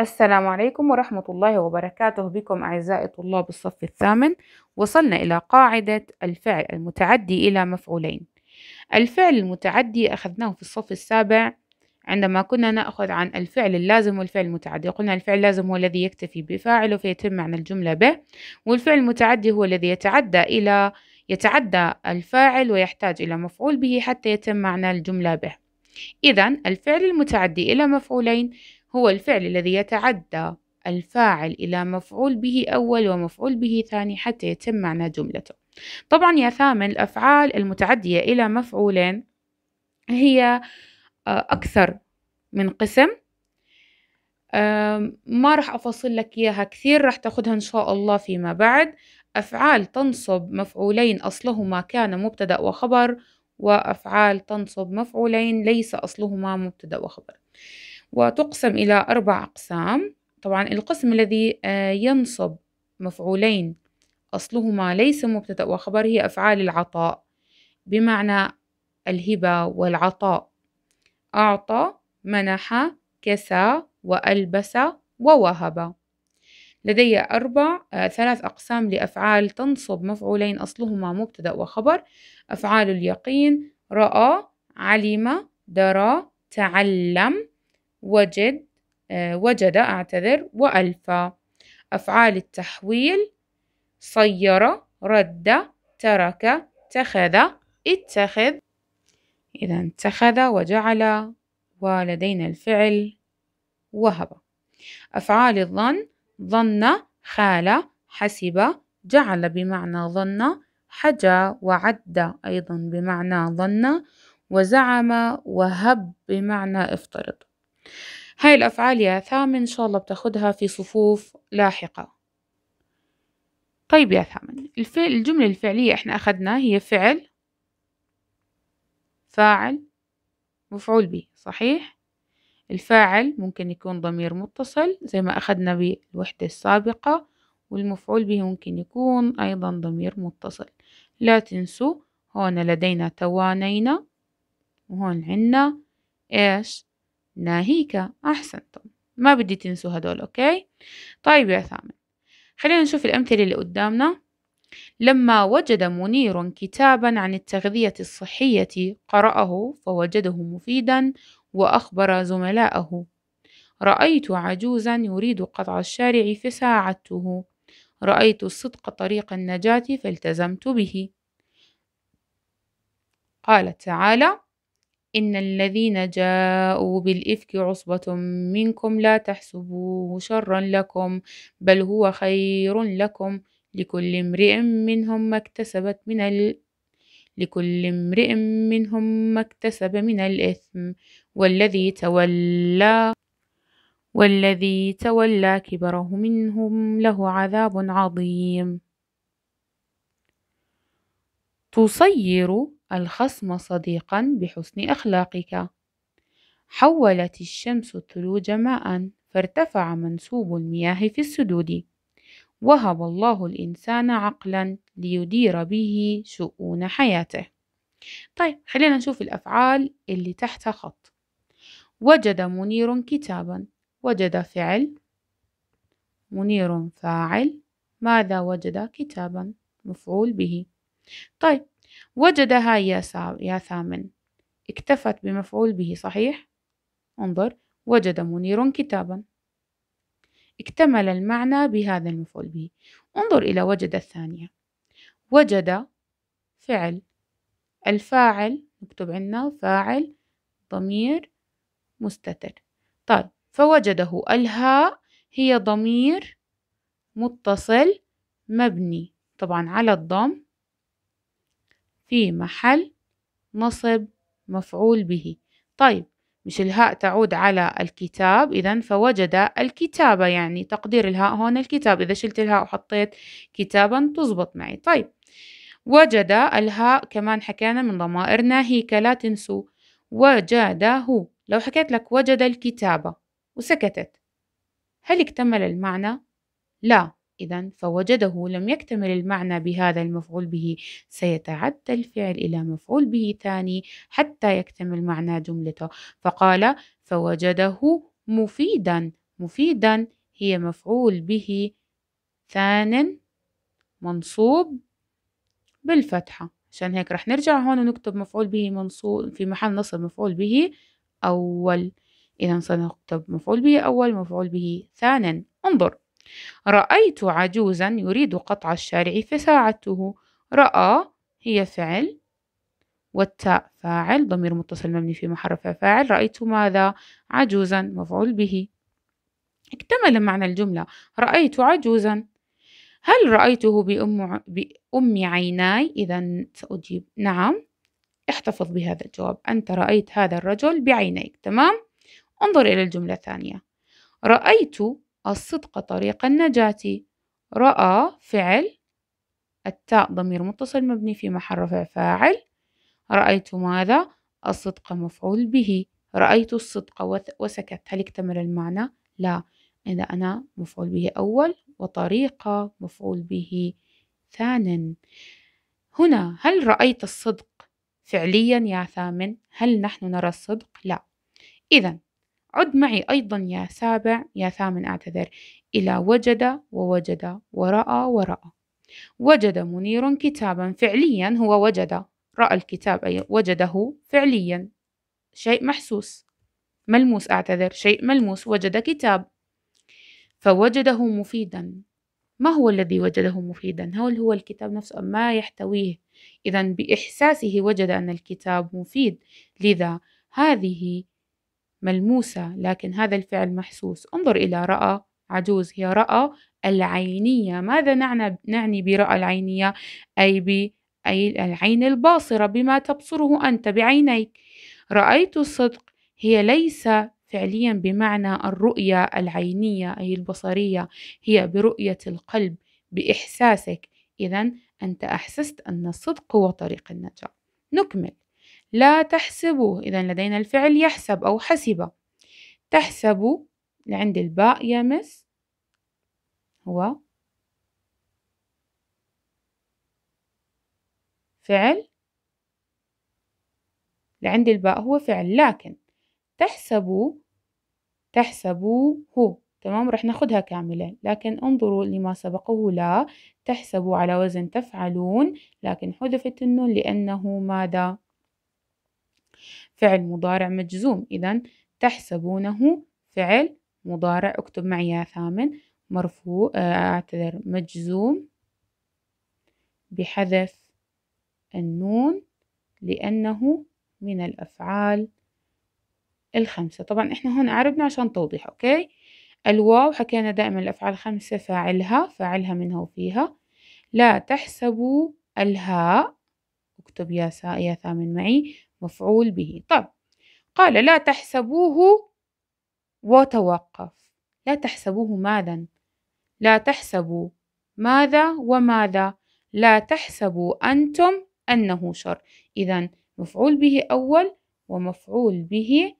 السلام عليكم ورحمة الله وبركاته بكم أعزائي طلاب الصف الثامن وصلنا إلى قاعدة الفعل المتعدي إلى مفعولين الفعل المتعدي أخذناه في الصف السابع عندما كنا نأخذ عن الفعل اللازم والفعل المتعدي قلنا الفعل اللازم هو الذي يكتفي بفاعله فيتم معنى الجملة به والفعل المتعدي هو الذي يتعدى إلى يتعدى الفاعل ويحتاج إلى مفعول به حتى يتم معنى الجملة به إذا الفعل المتعدي إلى مفعولين هو الفعل الذي يتعدى الفاعل إلى مفعول به أول ومفعول به ثاني حتى يتم معنى جملته طبعا يا ثامن الأفعال المتعدية إلى مفعولين هي آه، أكثر من قسم ما راح أفصل لك إياها كثير راح تاخدها إن شاء الله فيما بعد أفعال تنصب مفعولين أصلهما كان مبتدأ وخبر وأفعال تنصب مفعولين ليس أصلهما مبتدأ وخبر وتقسم إلى أربع أقسام طبعا القسم الذي آه، ينصب مفعولين أصلهما ليس مبتدأ وخبر هي أفعال العطاء بمعنى الهبة والعطاء أعطى منح كسى وألبس ووهب لدي أربع آه، ثلاث أقسام لأفعال تنصب مفعولين أصلهما مبتدأ وخبر أفعال اليقين رأى علم درى تعلم وجد آه، وجد أعتذر وألفا أفعال التحويل صير رد ترك اتخذ اتخذ إذا اتخذ وجعل ولدينا الفعل وهب أفعال الظن ظن خال حسب جعل بمعنى ظن حجى وعد أيضا بمعنى ظن وزعم وهب بمعنى افترض هاي الأفعال يا ثامن إن شاء الله بتاخدها في صفوف لاحقة طيب يا ثامن الفعل الجملة الفعلية احنا أخذنا هي فعل فاعل مفعول به صحيح الفاعل ممكن يكون ضمير متصل زي ما أخذنا بالوحدة السابقة والمفعول به ممكن يكون أيضا ضمير متصل لا تنسوا هون لدينا توانينا وهون عنا إيش ناهيك أحسنتم ما بدي تنسوا هدول أوكي طيب يا ثامن خلينا نشوف الأمثلة اللي قدامنا لما وجد منير كتابا عن التغذية الصحية قرأه فوجده مفيدا وأخبر زملائه رأيت عجوزا يريد قطع الشارع فساعدته رأيت الصدق طريق النجاة فالتزمت به قال تعالى إن الذين جاءوا بالإفك عصبة منكم لا تحسبوه شرا لكم بل هو خير لكم لكل امرئ منهم ما اكتسبت من ال... لكل امرئ منهم ما اكتسب من الإثم والذي تولى والذي تولى كبره منهم له عذاب عظيم تصير الخصم صديقا بحسن أخلاقك حولت الشمس الثلوج ماء فارتفع منسوب المياه في السدود وهب الله الإنسان عقلا ليدير به شؤون حياته طيب خلينا نشوف الأفعال اللي تحت خط وجد منير كتابا وجد فعل منير فاعل ماذا وجد كتابا مفعول به طيب وجدها يا, يا ثامن اكتفت بمفعول به صحيح انظر وجد منير كتابا اكتمل المعنى بهذا المفعول به انظر إلى وجد الثانية وجد فعل الفاعل مكتوب عندنا فاعل ضمير مستتر طيب فوجده الهاء هي ضمير متصل مبني طبعا على الضم في محل نصب مفعول به طيب مش الهاء تعود على الكتاب إذا فوجد الكتابة يعني تقدير الهاء هون الكتاب إذا شلت الهاء وحطيت كتابا تزبط معي طيب وجد الهاء كمان حكينا من ضمائر ناهيك لا تنسوا وجده لو حكيت لك وجد الكتابة وسكتت هل اكتمل المعنى؟ لا إذا فوجده لم يكتمل المعنى بهذا المفعول به سيتعدى الفعل إلى مفعول به ثاني حتى يكتمل معنى جملته فقال فوجده مفيدا مفيدا هي مفعول به ثان منصوب بالفتحة عشان هيك رح نرجع هون ونكتب مفعول به منصوب في محل نصب مفعول به أول إذا سنكتب مفعول به أول مفعول به ثانا انظر رأيت عجوزا يريد قطع الشارع فساعدته رأى هي فعل والتاء فاعل ضمير متصل مبني في محرف فاعل رأيت ماذا عجوزا مفعول به اكتمل معنى الجملة رأيت عجوزا هل رأيته بأم, بأم عيناي إذا سأجيب نعم احتفظ بهذا الجواب أنت رأيت هذا الرجل بعينيك تمام انظر إلى الجملة الثانية رأيت الصدق طريق النجاة رأى فعل التاء ضمير متصل مبني في محل رفع فاعل رأيت ماذا؟ الصدق مفعول به رأيت الصدق وسكت هل اكتمل المعنى؟ لا إذا أنا مفعول به أول وطريقة مفعول به ثانا هنا هل رأيت الصدق فعليا يا ثامن؟ هل نحن نرى الصدق؟ لا إذا عد معي أيضا يا سابع يا ثامن أعتذر إلى وجد ووجد ورأى ورأى وجد منير كتابا فعليا هو وجد رأى الكتاب أي وجده فعليا شيء محسوس ملموس أعتذر شيء ملموس وجد كتاب فوجده مفيدا ما هو الذي وجده مفيدا هل هو الكتاب نفسه ما يحتويه إذا بإحساسه وجد أن الكتاب مفيد لذا هذه ملموسة لكن هذا الفعل محسوس انظر إلى رأى عجوز هي رأى العينية ماذا نعنى نعني برأى العينية أي ب أي العين الباصرة بما تبصره أنت بعينيك رأيت الصدق هي ليس فعليا بمعنى الرؤية العينية أي البصرية هي برؤية القلب بإحساسك إذا أنت أحسست أن الصدق هو طريق النجاة نكمل لا تحسبوه إذا لدينا الفعل يحسب أو حسب تحسبوا عند الباء يمس هو فعل لعند الباء هو فعل لكن تحسبوا تحسبوا هو تمام رح ناخدها كاملة لكن انظروا لما سبقه لا تحسبوا على وزن تفعلون لكن حذفت النون لأنه ماذا فعل مضارع مجزوم إذا تحسبونه فعل مضارع اكتب معي يا ثامن مرفوع آه، اعتذر مجزوم بحذف النون لأنه من الأفعال الخمسة طبعا احنا هون عربنا عشان توضيح اوكي الواو حكينا دائما الأفعال خمسة فاعلها فاعلها منها وفيها لا تحسبوا الهاء اكتب يا سا يا ثامن معي مفعول به طب قال لا تحسبوه وتوقف لا تحسبوه ماذا لا تحسبوا ماذا وماذا لا تحسبوا أنتم أنه شر إذا مفعول به أول ومفعول به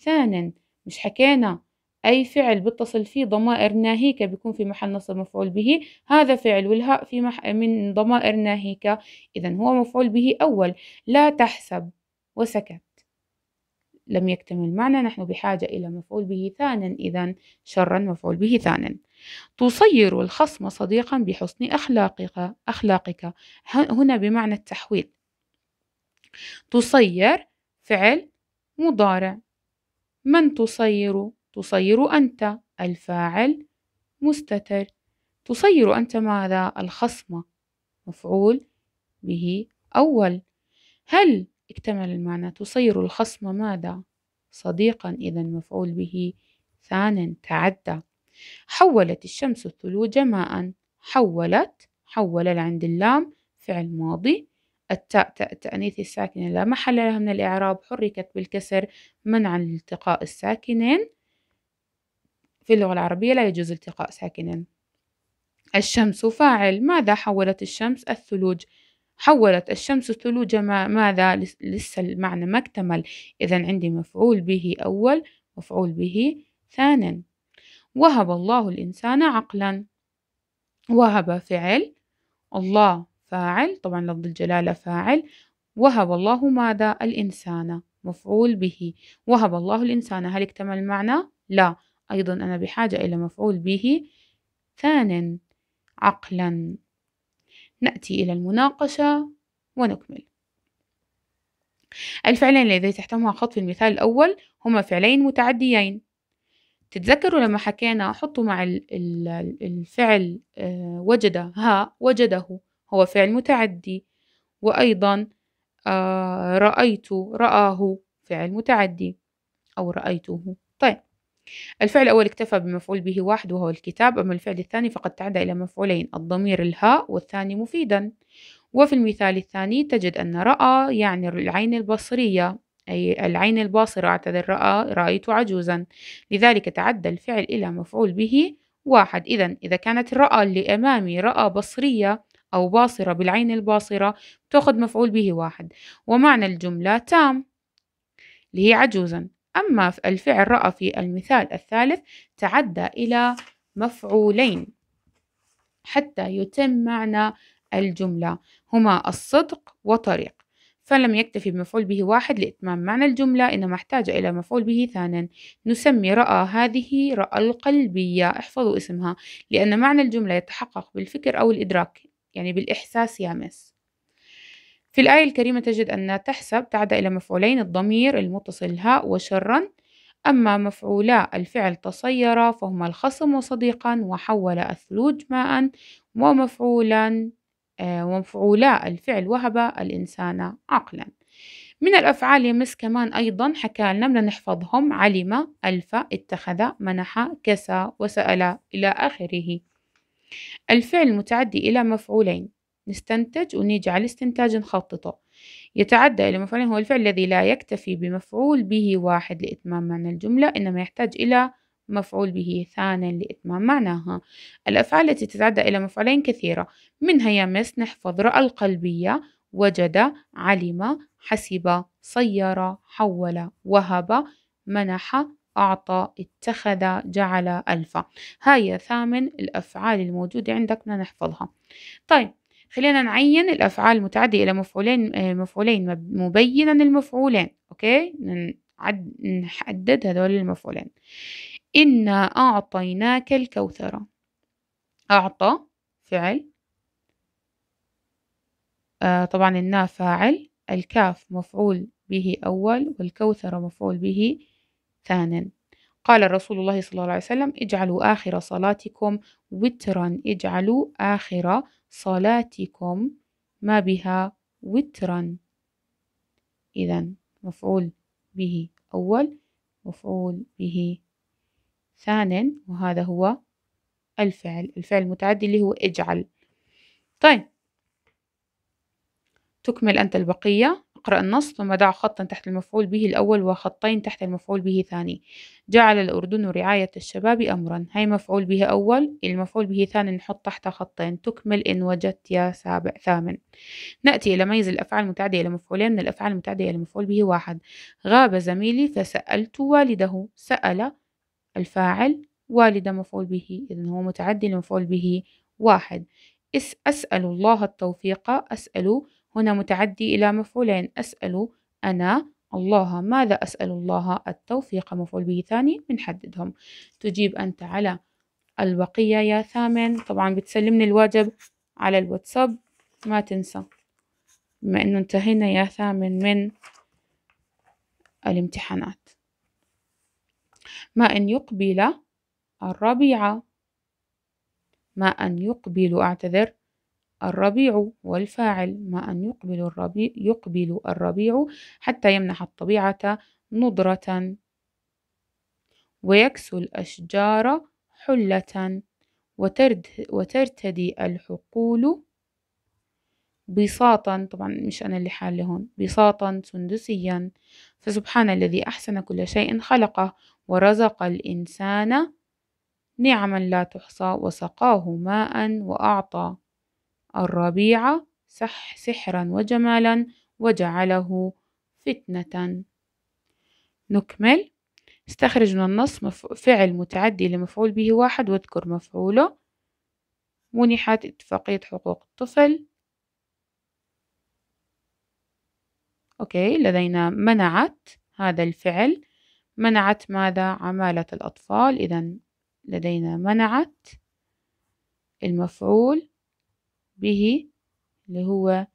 ثانا مش حكينا أي فعل بتصل فيه ضمائر ناهيك بيكون في محل نصب مفعول به هذا فعل والهاء في مح... من ضمائر ناهيك إذا هو مفعول به أول لا تحسب وسكت لم يكتمل معنى نحن بحاجة إلى مفعول به ثانا إذا شرا مفعول به ثانا تصير الخصم صديقا بحسن أخلاقك أخلاقك هنا بمعنى التحويل تصير فعل مضارع من تصير تصير أنت الفاعل مستتر تصير أنت ماذا الخصم مفعول به أول هل اكتمل المعنى تصير الخصم ماذا صديقا إذا مفعول به ثانا تعدى حولت الشمس الثلوج ماء حولت حول عند اللام فعل ماضي التاء تاء الساكنة لا محل لها من الإعراب حركت بالكسر منعا لالتقاء الساكنين في اللغة العربية لا يجوز التقاء ساكنين الشمس فاعل ماذا حولت الشمس الثلوج حولت الشمس الثلوج ماذا لسه المعنى ما اكتمل إذا عندي مفعول به أول مفعول به ثانا وهب الله الإنسان عقلا وهب فعل الله فاعل طبعا لفظ الجلالة فاعل وهب الله ماذا الإنسان مفعول به وهب الله الإنسان هل اكتمل المعنى؟ لا أيضا أنا بحاجة إلى مفعول به ثانا عقلا نأتي إلى المناقشة ونكمل الفعلين الذي تحتمها خط في المثال الأول هما فعلين متعديين تتذكروا لما حكينا حطوا مع الفعل آه، وجد ها وجده هو فعل متعدي وأيضا آه، رأيت رآه فعل متعدي أو رأيته طيب الفعل الأول اكتفى بمفعول به واحد وهو الكتاب أما الفعل الثاني فقد تعدى إلى مفعولين الضمير الهاء والثاني مفيدا وفي المثال الثاني تجد أن رأى يعني العين البصرية أي العين الباصرة أعتذر رأى رأيت عجوزا لذلك تعدى الفعل إلى مفعول به واحد إذا إذا كانت رأى اللي أمامي رأى بصرية أو باصرة بالعين الباصرة تأخذ مفعول به واحد ومعنى الجملة تام اللي هي عجوزا أما في الفعل رأى في المثال الثالث تعدى إلى مفعولين حتى يتم معنى الجملة هما الصدق وطريق فلم يكتفي بمفعول به واحد لإتمام معنى الجملة إنما احتاج إلى مفعول به ثانيا نسمي رأى هذه رأى القلبية احفظوا اسمها لأن معنى الجملة يتحقق بالفكر أو الإدراك يعني بالإحساس يامس في الآية الكريمة تجد أن تحسب تعدى إلى مفعولين الضمير المتصل هاء وشرا أما مفعولا الفعل تصير فهما الخصم وصديقا وحول الثلوج ماء ومفعولا آه، ومفعولا الفعل وهب الإنسان عقلا من الأفعال يمس كمان أيضا حكى لنا بدنا نحفظهم علم ألف اتخذ منح كسى وسأل إلى آخره الفعل متعدي إلى مفعولين نستنتج ونيجي على الاستنتاج نخططه يتعدى إلى مفعول هو الفعل الذي لا يكتفي بمفعول به واحد لإتمام معنى الجملة إنما يحتاج إلى مفعول به ثان لإتمام معناها الأفعال التي تتعدى إلى مفعولين كثيرة منها يمس نحفظ رأى القلبية وجد علم حسب صير حول وهب منح أعطى اتخذ جعل ألف هاي ثامن الأفعال الموجودة عندك نحفظها طيب خلينا نعين الأفعال المتعدية إلى مفعولين آه، مفعولين مبينا المفعولين أوكي نعد نحدد هذول المفعولين إنا أعطيناك الكوثر أعطى فعل آه طبعا النا فاعل الكاف مفعول به أول والكوثر مفعول به ثانا قال رسول الله صلى الله عليه وسلم اجعلوا آخر صلاتكم وترا اجعلوا آخر صلاتكم ما بها وترا إذا مفعول به أول مفعول به ثان وهذا هو الفعل الفعل المتعدي اللي هو اجعل طيب تكمل أنت البقية اقرأ النص ثم دع خطا تحت المفعول به الأول وخطين تحت المفعول به ثاني جعل الأردن رعاية الشباب أمرا هاي مفعول به أول المفعول به ثاني نحط تحت خطين تكمل إن وجدت يا سابع ثامن نأتي إلى ميز الأفعال المتعدية إلى مفعولين من الأفعال المتعدية إلى مفعول به واحد غاب زميلي فسألت والده سأل الفاعل والد مفعول به إذن هو متعدي لمفعول به واحد أسأل الله التوفيق أسأل هنا متعدي إلى مفعولين أسأل أنا الله ماذا أسأل الله التوفيق مفعول به ثاني بنحددهم تجيب أنت على البقية يا ثامن طبعا بتسلمني الواجب على الواتساب ما تنسى بما أنه انتهينا يا ثامن من الامتحانات ما أن يقبل الربيع ما أن يقبل أعتذر الربيع والفاعل ما أن يقبل الربيع, يقبل الربيع حتى يمنح الطبيعة نضرة ويكسو الأشجار حلة وترتدي الحقول بساطا طبعا مش أنا اللي حالي هون بساطا سندسيا فسبحان الذي أحسن كل شيء خلقه ورزق الإنسان نعما لا تحصى وسقاه ماء وأعطى الربيع سح سحرا وجمالا وجعله فتنة نكمل استخرج من النص فعل متعدي لمفعول به واحد واذكر مفعوله منحت اتفاقية حقوق الطفل أوكي لدينا منعت هذا الفعل منعت ماذا عمالة الأطفال إذا لدينا منعت المفعول به اللي هو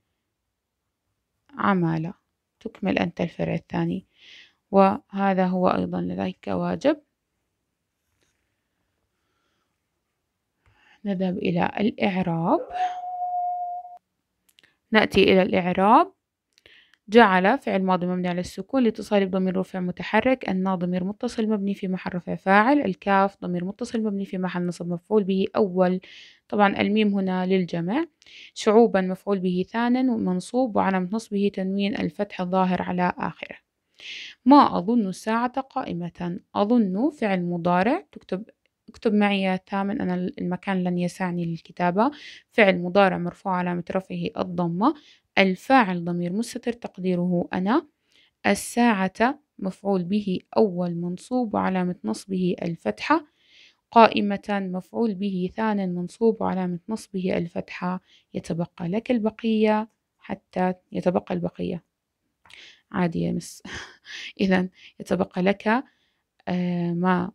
عمالة تكمل أنت الفرع الثاني وهذا هو أيضا لديك واجب نذهب إلى الإعراب نأتي إلى الإعراب جعل فعل ماضي مبني على السكون لاتصاله بضمير رفع متحرك النا ضمير متصل مبني في محل رفع فاعل الكاف ضمير متصل مبني في محل نصب مفعول به أول طبعا الميم هنا للجمع شعوبا مفعول به ثانا ومنصوب وعلامة نصبه تنوين الفتح الظاهر على آخره ما أظن الساعة قائمة أظن فعل مضارع تكتب اكتب معي يا ثامن أنا المكان لن يسعني للكتابة فعل مضارع مرفوع علامة رفعه الضمة الفاعل ضمير مستتر تقديره أنا الساعة مفعول به أول منصوب وعلامة نصبه الفتحة قائمة مفعول به ثانا منصوب وعلامة نصبه الفتحة يتبقى لك البقية حتى يتبقى البقية عادي يا مس إذا يتبقى لك آه، ما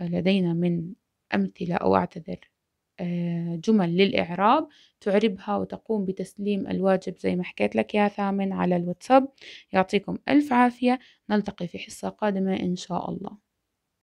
لدينا من أمثلة أو أعتذر آه، جمل للإعراب تعربها وتقوم بتسليم الواجب زي ما حكيت لك يا ثامن على الواتساب يعطيكم ألف عافية نلتقي في حصة قادمة إن شاء الله